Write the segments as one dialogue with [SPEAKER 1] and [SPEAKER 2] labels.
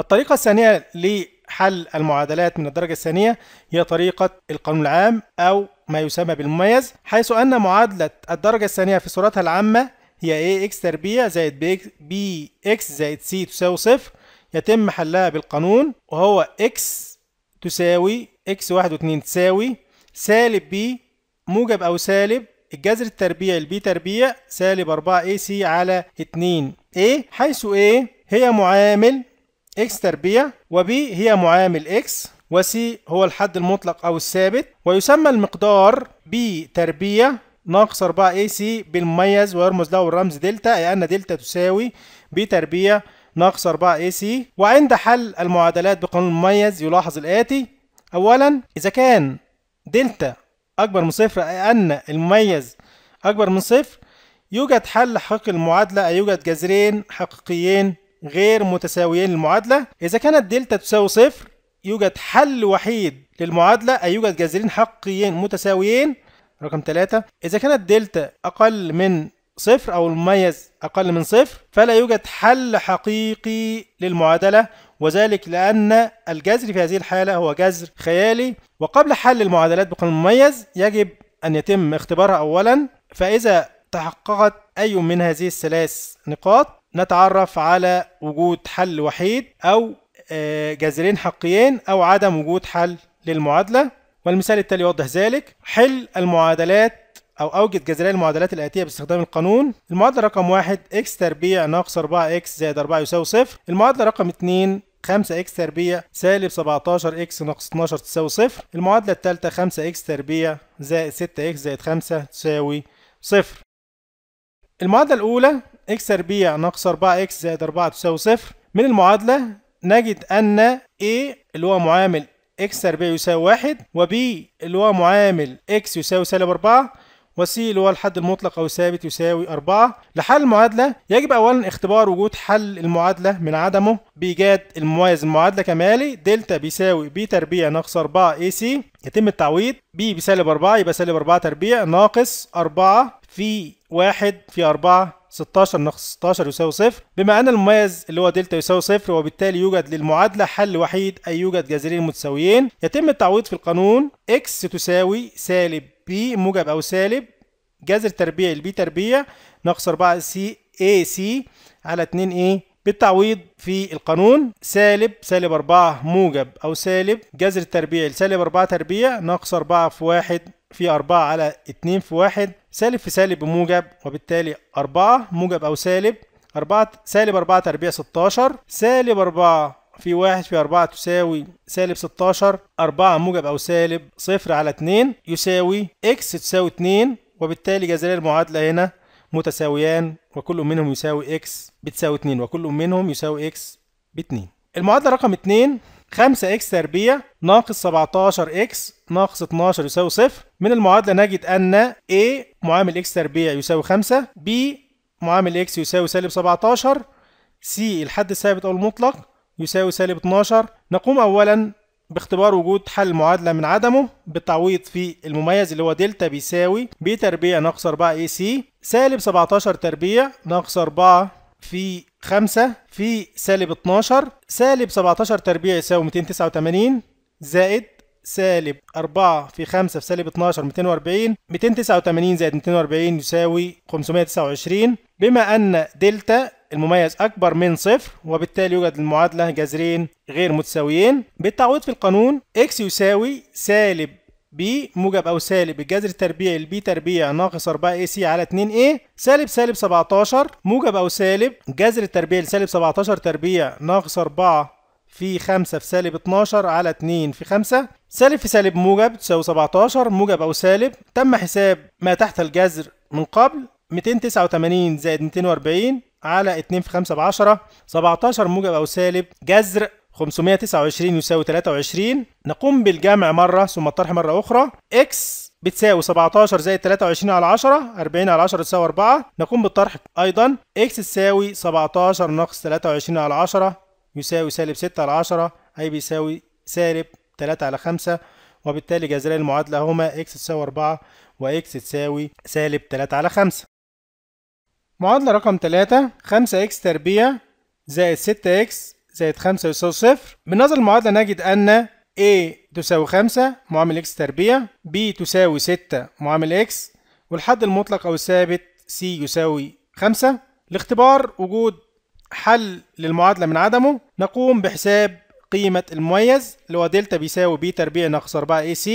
[SPEAKER 1] الطريقة الثانية لحل المعادلات من الدرجة الثانية هي طريقة القانون العام أو ما يسمى بالمميز حيث أن معادلة الدرجة الثانية في صورتها العامة هي ax تربيع زائد bx زائد c تساوي صفر يتم حلها بالقانون وهو x تساوي x واحد واثنين تساوي سالب b موجب أو سالب الجذر التربيعي البي تربيع سالب 4 ac على 2 a حيث a هي معامل اكس تربيع وبي هي معامل اكس وسي هو الحد المطلق أو الثابت ويسمى المقدار بي تربيع ناقص 4 اي سي بالمميز ويرمز له الرمز دلتا أي أن دلتا تساوي بي تربيع ناقص 4 اي سي وعند حل المعادلات بقانون المميز يلاحظ الآتي أولا إذا كان دلتا أكبر من صفر أي أن المميز أكبر من صفر يوجد حل حقيقي للمعادلة أي يوجد جذرين حقيقيين غير متساويين للمعادلة إذا كانت دلتا تساوي صفر يوجد حل وحيد للمعادلة أي يوجد جذرين حقيين متساويين رقم ثلاثة إذا كانت دلتا أقل من صفر أو المميز أقل من صفر فلا يوجد حل حقيقي للمعادلة وذلك لأن الجذر في هذه الحالة هو جذر خيالي وقبل حل المعادلات بقانون المميز يجب أن يتم اختبارها أولا فإذا تحققت أي من هذه الثلاث نقاط نتعرف على وجود حل وحيد أو آه، جذرين حقيين أو عدم وجود حل للمعادلة والمثال التالي يوضح ذلك حل المعادلات أو أوجد جذرين المعادلات الآتية باستخدام القانون المعادلة رقم واحد x تربيع ناقص 4x زائد 4 يساوي صفر المعادلة رقم 2 5x تربيع سالب 17x ناقص 12 تساوي صفر المعادلة الثالثة 5x تربيع زائد 6x زائد 5 تساوي صفر المعادلة الأولى اكس تربيع ناقص 4 اكس زائد 4 تساوي صفر من المعادلة نجد أن A اللي هو معامل اكس تربيع يساوي 1 و b اللي هو معامل اكس يساوي سالب 4 و c اللي هو الحد المطلق أو الثابت يساوي 4 لحل المعادلة يجب أولا اختبار وجود حل المعادلة من عدمه بإيجاد المميز المعادلة كمالي دلتا بيساوي B تربيع ناقص 4 AC يتم التعويض B بسالب 4 يبقى سالب 4 تربيع ناقص 4 في 1 في 4 16 ناقص 16 يساوي صفر بما أن المميز اللي هو دلتا يساوي صفر وبالتالي يوجد للمعادلة حل وحيد أي يوجد جذرين متساويين يتم التعويض في القانون اكس تساوي سالب بي موجب أو سالب جذر تربيع البي تربيع ناقص 4 سي اي سي على 2 اي e. بالتعويض في القانون سالب سالب 4 موجب أو سالب جذر التربيع لسالب 4 تربيع ناقص 4 في 1 في 4 على 2 في 1 سالب في سالب بموجب وبالتالي 4 موجب أو سالب 4 سالب 4 تربيع 16 سالب 4 في 1 في 4 تساوي سالب 16 4 موجب أو سالب 0 على 2 يساوي x تساوي 2 وبالتالي جذري المعادلة هنا متساويان وكل منهم يساوي x بتساوي 2 وكل منهم يساوي x ب 2 المعادلة رقم 2 5 اكس تربيع ناقص 17 اكس ناقص 12 يساوي صفر من المعادله نجد ان a معامل اكس تربيع يساوي 5 b معامل اكس يساوي سالب 17 c الحد الثابت او المطلق يساوي سالب 12 نقوم اولا باختبار وجود حل المعادله من عدمه بالتعويض في المميز اللي هو دلتا بيساوي ب تربيع ناقص 4 اي سي سالب 17 تربيع ناقص 4 في 5 في سالب 12 سالب 17 تربيع يساوي 289 زائد سالب 4 في 5 في سالب 12 240 289 زائد 240 يساوي 529 بما أن دلتا المميز أكبر من صفر وبالتالي يوجد المعادلة جذرين غير متساويين بالتعويض في القانون x يساوي سالب ب موجب أو سالب الجذر التربيعي لب تربيع ناقص 4 اي سي على 2 اي سالب سالب 17 موجب أو سالب الجذر التربيعي لسالب 17 تربيع ناقص 4 في 5 في سالب 12 على 2 في 5 سالب في سالب موجب تساوي 17 موجب أو سالب تم حساب ما تحت الجذر من قبل 289 زائد 240 على 2 في 5 ب 10 17 موجب أو سالب جذر 529 يساوي 23 نقوم بالجمع مرة ثم الطرح مرة أخرى x بتساوي 17 زائد 23 على 10 40 على 10 تساوي 4 نقوم بالطرح أيضا x تساوي 17 ناقص 23 على 10 يساوي سالب 6 على 10 أي بيساوي سالب 3 على 5 وبالتالي جذران المعادلة هما x تساوي 4 و x تساوي سالب 3 على 5 معادلة رقم 3 5x تربيع زائد 6x زائد 5 يساوي صفر بنظر المعادلة نجد أن A تساوي 5 معامل x تربيع B تساوي 6 معامل x والحد المطلق أو الثابت C يساوي 5 لاختبار وجود حل للمعادلة من عدمه نقوم بحساب قيمة المميز اللي هو دلتا بيساوي B تربيع ناقص 4 AC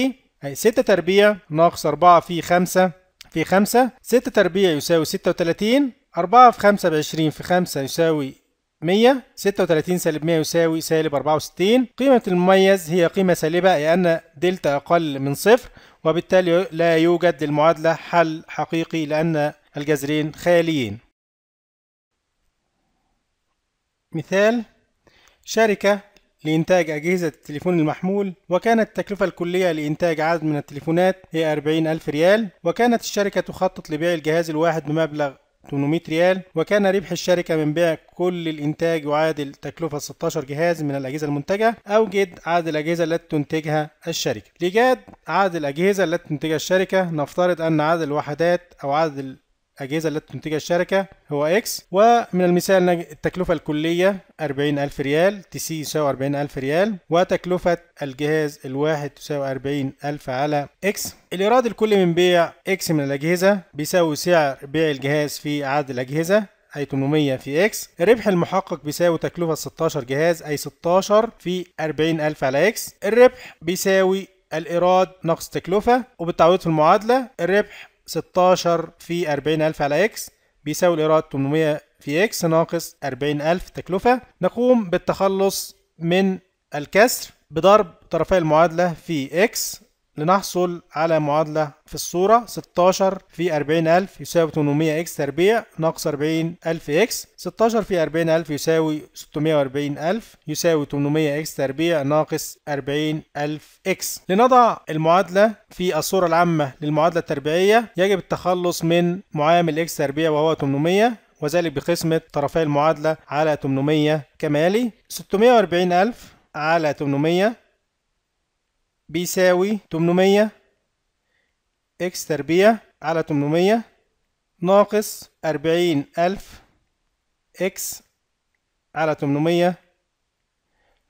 [SPEAKER 1] أي 6 تربيع ناقص 4 في 5 في 5 6 تربيع يساوي 36 4 في 5 ب 20 في 5 يساوي 100 36 سالب 100 يساوي سالب 64 قيمة المميز هي قيمة سالبة لأن دلتا أقل من صفر وبالتالي لا يوجد للمعادلة حل حقيقي لأن الجذرين خاليين مثال شركة لإنتاج أجهزة التليفون المحمول وكانت التكلفة الكلية لإنتاج عدد من التليفونات هي 40 ألف ريال وكانت الشركة تخطط لبيع الجهاز الواحد بمبلغ 800 ريال وكان ربح الشركة من بيع كل الإنتاج يعادل تكلفة 16 جهاز من الأجهزة المنتجة أو جد عدد الأجهزة التي تنتجها الشركة لإيجاد عدد الأجهزة التي تنتجها الشركة نفترض أن عدد الوحدات أو عدد الأجهزة التي تنتجها الشركة هو إكس ومن المثال التكلفة الكلية 40000 ريال تي سي يساوي 40000 ريال وتكلفة الجهاز الواحد تساوي 40000 على إكس الإيراد الكلي من بيع إكس من الأجهزة بيساوي سعر بيع الجهاز في عدد الأجهزة أي 800 في إكس الربح المحقق بيساوي تكلفة 16 جهاز أي 16 في 40000 على إكس الربح بيساوي الإيراد ناقص تكلفة وبالتعويض في المعادلة الربح 16 في 40000 على اكس بيساوي الإيراد 800 في اكس ناقص 40000 تكلفة نقوم بالتخلص من الكسر بضرب طرفي المعادلة في اكس لنحصل على معادلة في الصورة 16 في 40000 يساوي 800 اكس تربيع ناقص 40000 اكس 16 في 40000 يساوي 640000 يساوي 800 اكس تربيع ناقص 40000 اكس لنضع المعادلة في الصورة العامة للمعادلة التربيعية يجب التخلص من معامل اكس تربيع وهو 800 وذلك بقسمة طرفي المعادلة على 800 كما يلي 640000 على 800 بيساوي 800 إكس تربيع على 800 ناقص 40000 إكس على 800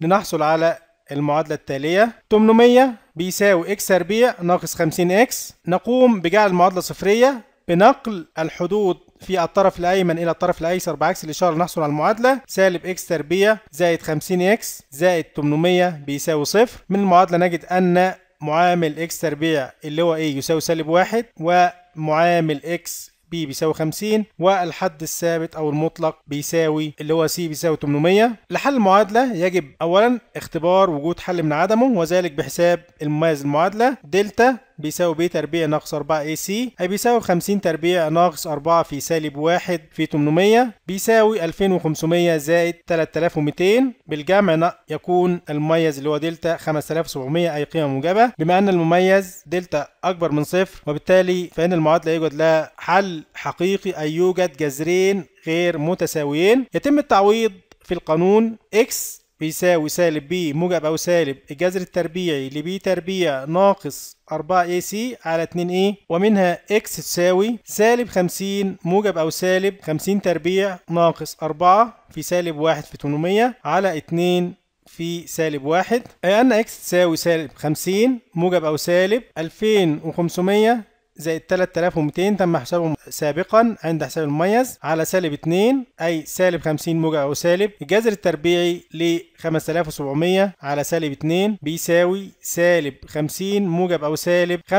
[SPEAKER 1] لنحصل على المعادلة التالية 800 بيساوي إكس تربيع ناقص 50 إكس نقوم بجعل المعادلة صفرية بنقل الحدود في الطرف الأيمن إلى الطرف الأيسر بعكس الإشارة نحصل على المعادلة سالب إكس تربيع زائد 50إكس زائد 800 بيساوي صفر من المعادلة نجد أن معامل إكس تربيع اللي هو إيه يساوي سالب واحد ومعامل إكس بي بيساوي 50 والحد الثابت او المطلق بيساوي اللي هو سي بيساوي 800 لحل المعادله يجب اولا اختبار وجود حل من عدمه وذلك بحساب المميز المعادله دلتا بيساوي ب تربيع ناقص 4 اي سي اي بيساوي 50 تربيع ناقص 4 في سالب 1 في 800 بيساوي 2500 زائد 3200 بالجمع يكون المميز اللي هو دلتا 5700 اي قيمه موجبه بما ان المميز دلتا اكبر من صفر وبالتالي فان المعادله يوجد لها حل حقيقي اي يوجد جذرين غير متساويين يتم التعويض في القانون x بيساوي سالب ب موجب أو سالب الجذر التربيعي لبي تربيع ناقص 4AC على 2A ومنها X تساوي سالب 50 موجب أو سالب 50 تربيع ناقص 4 في سالب 1 في 800 على 2 في سالب 1 أي أن إكس تساوي سالب 50 موجب أو سالب 2500 زائد 3200 تم حسابهم سابقا عند حساب المميز على سالب 2 أي سالب 50 موجب أو سالب الجذر التربيعي ل 5700 على سالب 2 بيساوي سالب 50 موجب أو سالب 75.5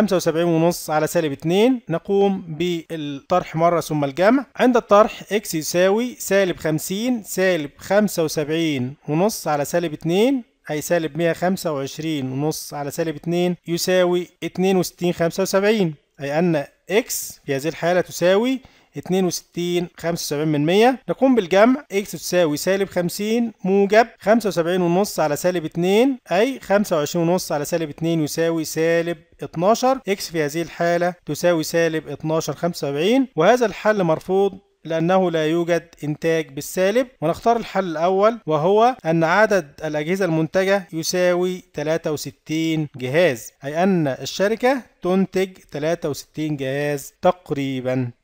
[SPEAKER 1] على سالب 2 نقوم بالطرح مرة ثم الجمع عند الطرح اكس يساوي سالب 50 سالب 75.5 على سالب 2 أي سالب 125 ونص على سالب 2 يساوي 62 75 أي أن x في هذه الحالة تساوي 62 75% نقوم بالجمع x تساوي سالب 50 موجب 75.5 على سالب 2 أي 25.5 على سالب 2 يساوي سالب 12 x في هذه الحالة تساوي سالب 12 75 وهذا الحل مرفوض لأنه لا يوجد إنتاج بالسالب ونختار الحل الأول وهو أن عدد الأجهزة المنتجة يساوي 63 جهاز أي أن الشركة تنتج 63 جهاز تقريبا